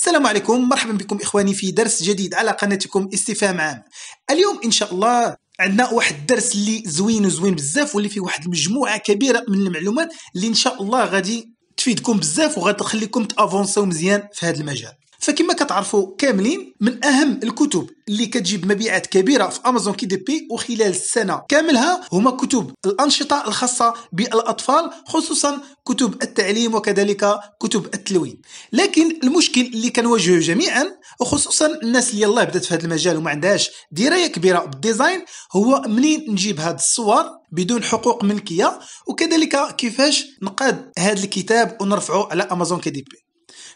السلام عليكم مرحبا بكم إخواني في درس جديد على قناتكم استفهام عام اليوم إن شاء الله عندنا واحد الدرس اللي زوين وزوين بزاف واللي فيه واحد المجموعة كبيرة من المعلومات اللي إن شاء الله غادي تفيدكم بزاف وغادي تخليكم تافونسيو مزيان في هذا المجال فكما كتعرفوا كاملين من اهم الكتب اللي كتجيب مبيعات كبيره في امازون كي دي بي وخلال السنه كاملها هما كتب الانشطه الخاصه بالاطفال خصوصا كتب التعليم وكذلك كتب التلوين لكن المشكل اللي كنواجهه جميعا وخصوصا الناس اللي يلاه بدات في هذا المجال وما عندهاش درايه كبيره بالديزاين هو منين نجيب هاد الصور بدون حقوق ملكيه وكذلك كيفاش نقاد هذا الكتاب ونرفعه على امازون كي دي بي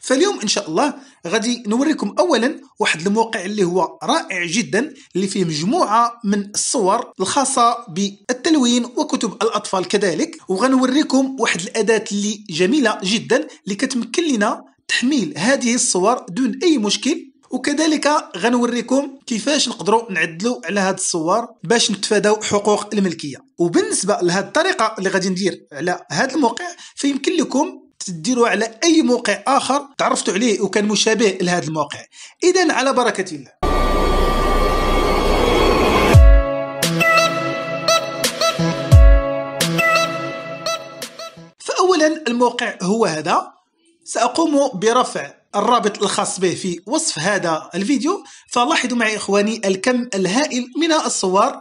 فاليوم ان شاء الله غادي نوريكم اولا واحد الموقع اللي هو رائع جدا اللي فيه مجموعه من الصور الخاصه بالتلوين وكتب الاطفال كذلك وغنوريكم واحد الاداه اللي جميله جدا اللي كتمكن لنا تحميل هذه الصور دون اي مشكل وكذلك غنوريكم كيفاش نقدروا نعدلوا على هاد الصور باش نتفاداو حقوق الملكيه وبالنسبه لهاد الطريقه اللي غادي ندير على هاد الموقع فيمكن لكم تديروا على اي موقع اخر تعرفتوا عليه وكان مشابه لهذا الموقع اذا على بركه الله فاولا الموقع هو هذا ساقوم برفع الرابط الخاص به في وصف هذا الفيديو فلاحظوا معي اخواني الكم الهائل من الصور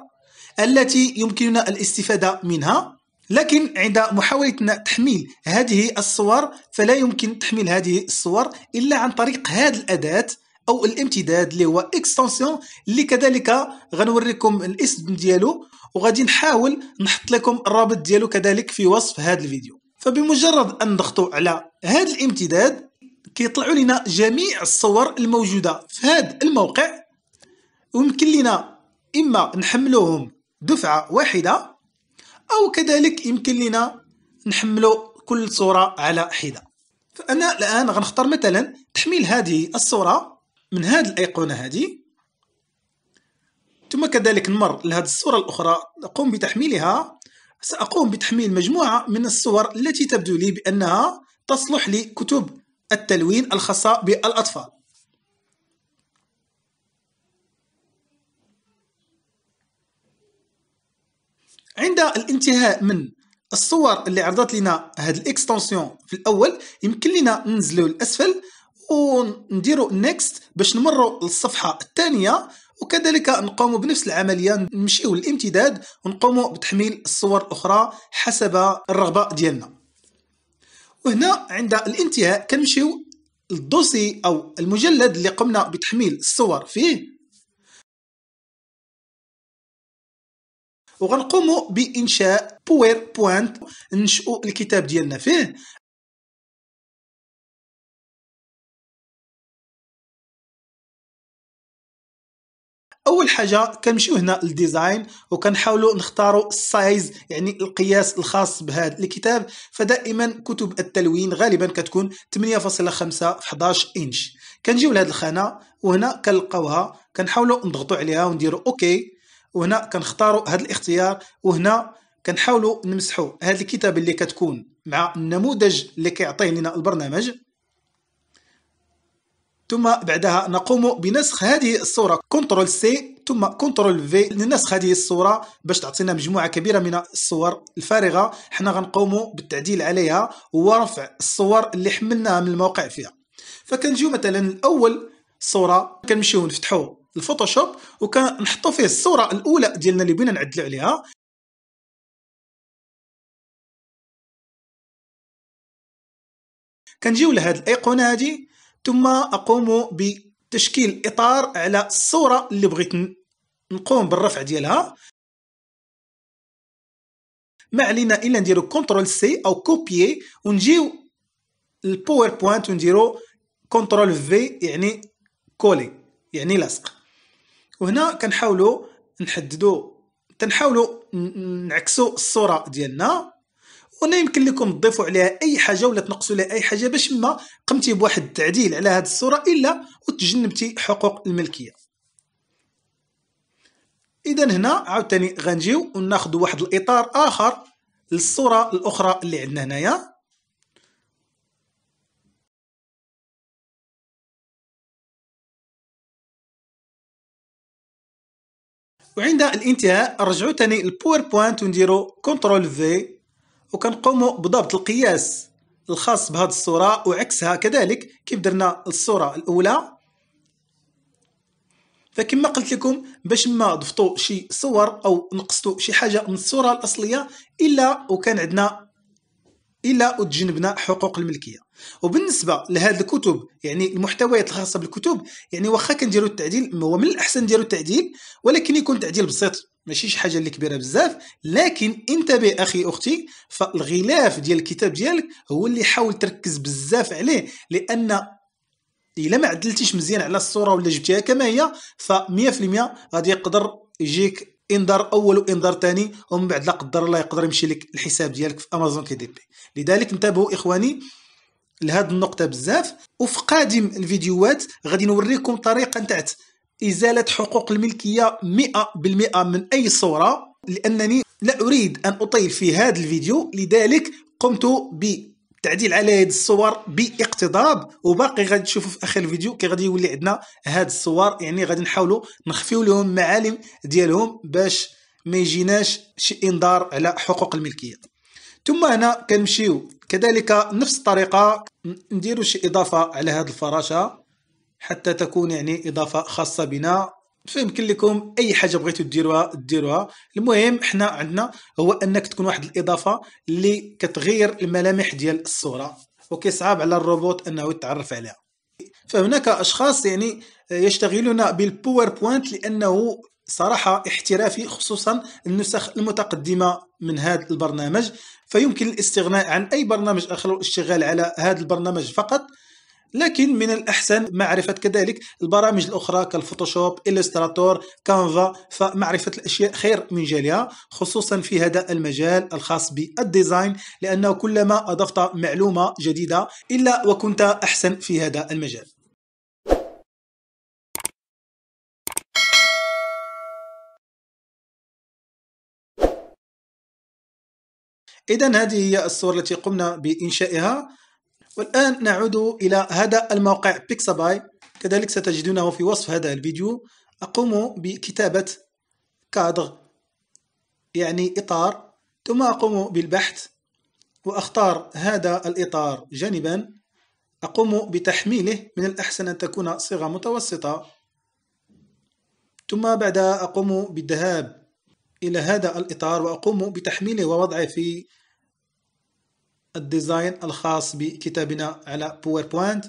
التي يمكننا الاستفاده منها لكن عند محاولة تحميل هذه الصور فلا يمكن تحميل هذه الصور إلا عن طريق هذه الأداة أو الامتداد اللي هو اكستنسيون اللي كذلك غنوريكم الاسم ديالو وغادي نحاول نحط لكم الرابط ديالو كذلك في وصف هذا الفيديو فبمجرد أن نضغطوا على هذا الامتداد كيطلعوا لنا جميع الصور الموجودة في هذا الموقع ويمكن لنا إما نحملوهم دفعة واحدة أو كذلك يمكن لنا نحملو كل صورة على حدة فأنا الآن غنختار مثلا تحميل هذه الصورة من هذه الأيقونة هذه ثم كذلك نمر لهذه الصورة الأخرى نقوم بتحميلها سأقوم بتحميل مجموعة من الصور التي تبدو لي بأنها تصلح لكتب التلوين الخاصة بالأطفال عند الانتهاء من الصور اللي عرضت لنا هاد الاكستنسيون في الاول يمكن لنا ننزلو للاسفل ونديرو نيكست باش نمرو للصفحه الثانيه وكذلك نقوم بنفس العمليه نمشيو للامتداد ونقوم بتحميل الصور الاخرى حسب الرغبه ديالنا وهنا عند الانتهاء كنمشيو للدوسي او المجلد اللي قمنا بتحميل الصور فيه وغنقوم بانشاء باور بوينت ننشئوا الكتاب ديالنا فيه اول حاجه كنمشيو هنا للديزاين وكنحاولوا نختاروا السايز يعني القياس الخاص بهذا الكتاب فدائما كتب التلوين غالبا كتكون 8.5 في 11 انش كنجيو لهذه الخانه وهنا كنلقاوها كنحاولوا نضغطوا عليها ونديروا اوكي وهنا كنختاروا هذا الاختيار وهنا كنحاولوا نمسحوا هذا الكتاب اللي كتكون مع النموذج اللي كيعطيه لنا البرنامج ثم بعدها نقوم بنسخ هذه الصوره كنترول سي ثم كنترول في لنسخ هذه الصوره باش تعطينا مجموعه كبيره من الصور الفارغه حنا غنقوموا بالتعديل عليها ورفع الصور اللي حملناها من الموقع فيها فكنجيو مثلا الاول صوره كنمشيو نفتحوا الفوتوشوب وكنحطوا فيه الصوره الاولى ديالنا اللي بغينا نعدلوا عليها كنجيو لهاد الايقونه هادي ثم اقوم بتشكيل اطار على الصوره اللي بغيت نقوم بالرفع ديالها ما علينا الا نديرو كنترول سي او كوبيي ونجيو الباوربوينت ونديرو كنترول في يعني كولي يعني لصق وهنا كنحاولوا نحددوا تنحاولوا نعكسوا الصوره ديالنا وهنا يمكن لكم تضيفوا عليها اي حاجه ولا تنقصوا لها اي حاجه باش ما قمتي بواحد التعديل على هذه الصوره الا وتجنبتي حقوق الملكيه اذا هنا عاوتاني غنجيو وناخذ واحد الاطار اخر للصوره الاخرى اللي عندنا هنايا وعند الانتهاء نرجعو تاني الباوربوينت ونديرو كنترول في وكنقومو بضبط القياس الخاص بهاد الصورة وعكسها كذلك كيف درنا الصورة الأولى فكما قلت لكم باش ما ضفتو شي صور او نقصتو شي حاجه من الصوره الاصليه الا وكان عندنا الا تجنبنا حقوق الملكيه وبالنسبه لهذه الكتب يعني المحتويات الخاصه بالكتب يعني واخا كنديروا التعديل هو من الاحسن نديروا التعديل ولكن يكون تعديل بسيط ماشي شي حاجه اللي كبيره بزاف لكن انتبه اخي اختي فالغلاف ديال الكتاب ديالك هو اللي حاول تركز بزاف عليه لان الا ما عدلتيش مزيان على الصوره ولا جبتيها كما هي ف 100% غادي يقدر يجيك انذار اول وانذار ثاني ومن بعد لا قدر الله يقدر يمشي لك الحساب ديالك في امازون كي دي بي لذلك انتبهوا اخواني لهذه النقطه بزاف وفي قادم الفيديوهات غادي نوريكم طريقه نتاع ازاله حقوق الملكيه 100% من اي صوره لانني لا اريد ان اطيل في هذا الفيديو لذلك قمت ب تعديل على هاد الصور باقتضاب وباقي غادي تشوفوا في اخر الفيديو كي غادي يولي عندنا هاد الصور يعني غادي نحاولوا نخفيو لهم المعالم ديالهم باش ما يجيناش شي انذار على حقوق الملكيه ثم هنا كنمشيو كذلك نفس الطريقه نديروا شي اضافه على هاد الفراشه حتى تكون يعني اضافه خاصه بنا فيمكن لكم اي حاجه بغيتو ديروها ديروها المهم حنا عندنا هو انك تكون واحد الاضافه اللي كتغير الملامح ديال الصوره وكيصعب على الروبوت انه يتعرف عليها فهناك اشخاص يعني يشتغلون بالباوربوينت لانه صراحة احترافي خصوصا النسخ المتقدمة من هذا البرنامج فيمكن الاستغناء عن أي برنامج آخر والاشتغال على هذا البرنامج فقط لكن من الأحسن معرفة كذلك البرامج الأخرى كالفوتوشوب إلستراتور كانفا فمعرفة الأشياء خير من جهلها خصوصا في هذا المجال الخاص بالديزاين لأنه كلما أضفت معلومة جديدة إلا وكنت أحسن في هذا المجال إذا هذه هي الصور التي قمنا بإنشائها والآن نعود إلى هذا الموقع بيكساباي كذلك ستجدونه في وصف هذا الفيديو أقوم بكتابة كادر يعني إطار ثم أقوم بالبحث وأختار هذا الإطار جانبا أقوم بتحميله من الأحسن أن تكون صيغة متوسطة ثم بعدها أقوم بالذهاب إلى هذا الإطار وأقوم بتحميله ووضعه في الديزاين الخاص بكتابنا على باوربوينت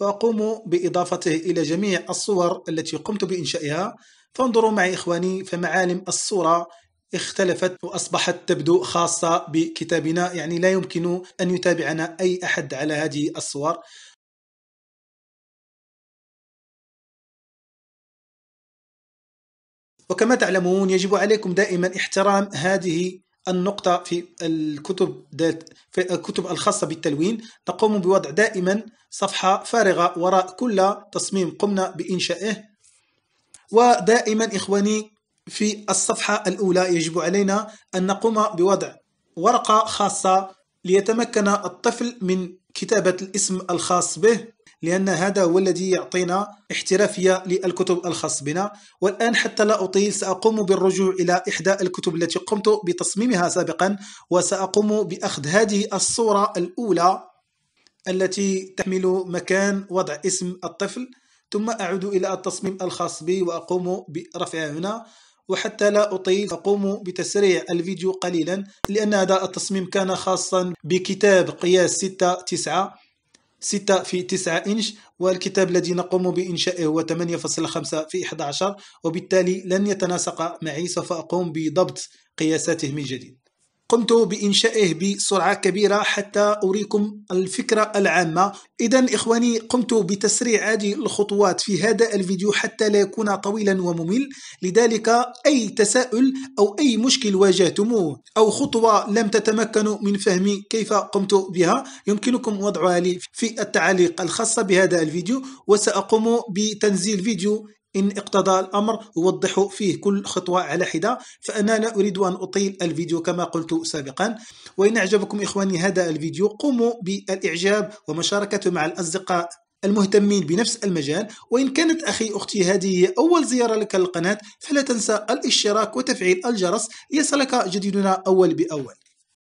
وأقوم بإضافته إلى جميع الصور التي قمت بإنشائها فانظروا معي إخواني فمعالم الصورة اختلفت وأصبحت تبدو خاصة بكتابنا يعني لا يمكن أن يتابعنا أي أحد على هذه الصور وكما تعلمون يجب عليكم دائما احترام هذه النقطة في الكتب ذات في الكتب الخاصة بالتلوين نقوم بوضع دائما صفحة فارغة وراء كل تصميم قمنا بإنشائه ودائما إخواني في الصفحة الأولى يجب علينا أن نقوم بوضع ورقة خاصة ليتمكن الطفل من كتابة الاسم الخاص به لأن هذا هو الذي يعطينا احترافية للكتب الخاص بنا والآن حتى لا أطيل سأقوم بالرجوع إلى إحدى الكتب التي قمت بتصميمها سابقا وسأقوم بأخذ هذه الصورة الأولى التي تحمل مكان وضع اسم الطفل ثم أعود إلى التصميم الخاص بي وأقوم برفعها هنا وحتى لا أطيل أقوم بتسريع الفيديو قليلا لأن هذا التصميم كان خاصا بكتاب قياس 6 9 6 في 9 إنش والكتاب الذي نقوم بإنشائه هو 8.5 في 11 وبالتالي لن يتناسق معي سوف أقوم بضبط قياساته من جديد قمت بإنشائه بسرعة كبيرة حتى أريكم الفكرة العامة إذا إخواني قمت بتسريع هذه الخطوات في هذا الفيديو حتى لا يكون طويلا وممل لذلك أي تساؤل أو أي مشكل واجهتموه أو خطوة لم تتمكنوا من فهم كيف قمت بها يمكنكم وضعها لي في التعليق الخاصة بهذا الفيديو وسأقوم بتنزيل فيديو إن اقتضى الأمر أوضح فيه كل خطوة على حدة فأنا لا أريد أن أطيل الفيديو كما قلت سابقا وإن أعجبكم إخواني هذا الفيديو قوموا بالإعجاب ومشاركته مع الأصدقاء المهتمين بنفس المجال وإن كانت أخي أختي هذه هي أول زيارة لك للقناة فلا تنسى الاشتراك وتفعيل الجرس ليصلك جديدنا أول بأول